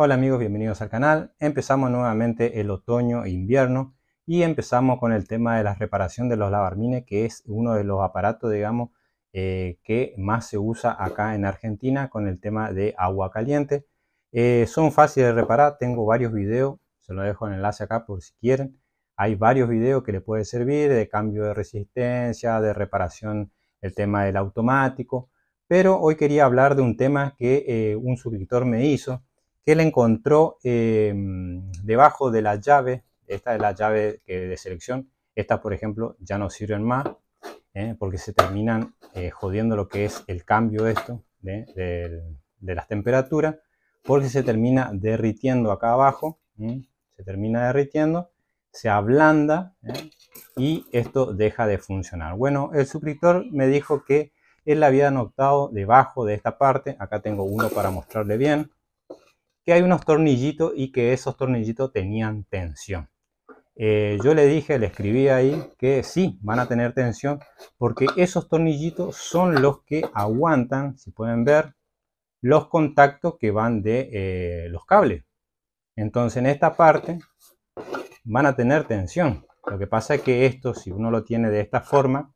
Hola amigos, bienvenidos al canal. Empezamos nuevamente el otoño e invierno y empezamos con el tema de la reparación de los lavarmines, que es uno de los aparatos, digamos, eh, que más se usa acá en Argentina con el tema de agua caliente. Eh, son fáciles de reparar, tengo varios videos, se los dejo en enlace acá por si quieren. Hay varios videos que le pueden servir de cambio de resistencia, de reparación, el tema del automático. Pero hoy quería hablar de un tema que eh, un suscriptor me hizo, él encontró em, debajo de la llave, esta es la llave de selección, estas por ejemplo ya no sirven más ¿eh? porque se terminan eh, jodiendo lo que es el cambio de, de, las temperaturas porque se termina derritiendo acá abajo, se termina derritiendo, se ablanda ¿eh? y esto deja de funcionar. Bueno, el suscriptor me dijo que él había anotado debajo de esta parte, acá tengo uno para mostrarle bien, hay unos tornillitos y que esos tornillitos tenían tensión. Eh, yo le dije, le escribí ahí que sí, van a tener tensión porque esos tornillitos son los que aguantan, si pueden ver, los contactos que van de eh, los cables. Entonces en esta parte van a tener tensión. Lo que pasa es que esto, si uno lo tiene de esta forma,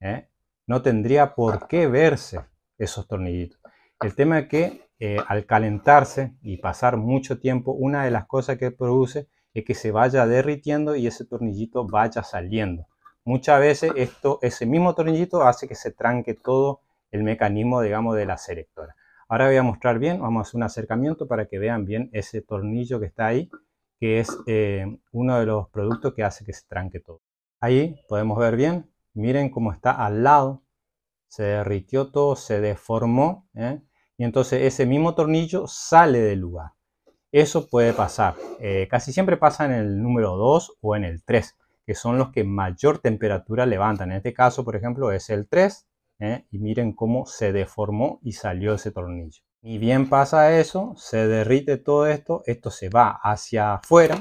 ¿eh? no tendría por qué verse esos tornillitos. El tema es que eh, ah. al calentarse y pasar mucho tiempo, una de las cosas que produce es que se vaya derritiendo y ese tornillito vaya saliendo. Muchas veces esto, ese mismo tornillito hace que se tranque todo el mecanismo, digamos, de la selectora. Ahora voy a mostrar bien, vamos a hacer un acercamiento para que vean bien ese tornillo que está ahí, que es eh, uno de los productos que hace que se tranque todo. Ahí podemos ver bien, miren cómo está al lado, se derritió todo, se deformó, ¿eh? y entonces ese mismo tornillo sale del lugar. Eso puede pasar. Eh, casi siempre pasa en el número 2 o en el 3, que son los que mayor temperatura levantan. En este caso, por ejemplo, es el 3. ¿eh? Y miren cómo se deformó y salió ese tornillo. Y bien pasa eso, se derrite todo esto, esto se va hacia afuera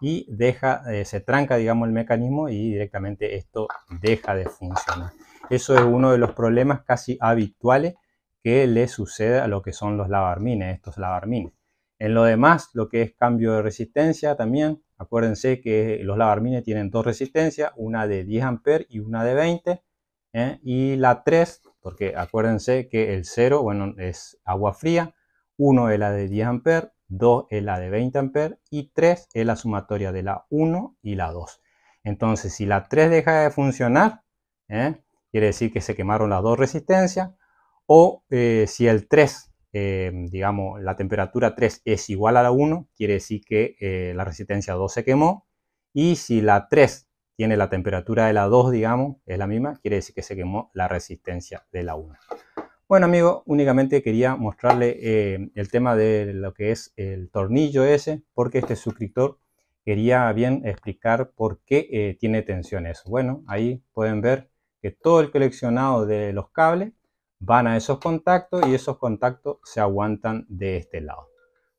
y deja, eh, se tranca, digamos, el mecanismo y directamente esto deja de funcionar. Eso es uno de los problemas casi habituales qué le sucede a lo que son los lavarmines, estos lavarmines. En lo demás, lo que es cambio de resistencia también, acuérdense que los lavarmines tienen dos resistencias, una de 10 amperes y una de 20, ¿eh? y la 3, porque acuérdense que el 0, bueno, es agua fría, 1 es la de 10 amperes, 2 es la de 20 amperes y 3 es la sumatoria de la 1 y la 2. Entonces, si la 3 deja de funcionar, ¿eh? quiere decir que se quemaron las dos resistencias, o eh, si el 3, em, digamos, la temperatura 3 es igual a la 1, quiere decir que eh, la resistencia 2 se quemó. Y si la 3 tiene la temperatura de la 2, digamos, es la misma, quiere decir que se quemó la resistencia de la 1. Bueno, amigos, únicamente quería mostrarle em, el tema de lo que es el tornillo ese, porque este suscriptor quería bien explicar por qué eh, tiene tensión Bueno, ahí pueden ver que todo el coleccionado de los cables van a esos contactos y esos contactos se aguantan de este lado.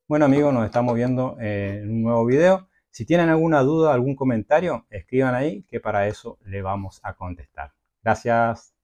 Bueno amigos, nos estamos viendo eh, en un nuevo video. Si tienen alguna duda, algún comentario, escriban ahí que para eso le vamos a contestar. Gracias.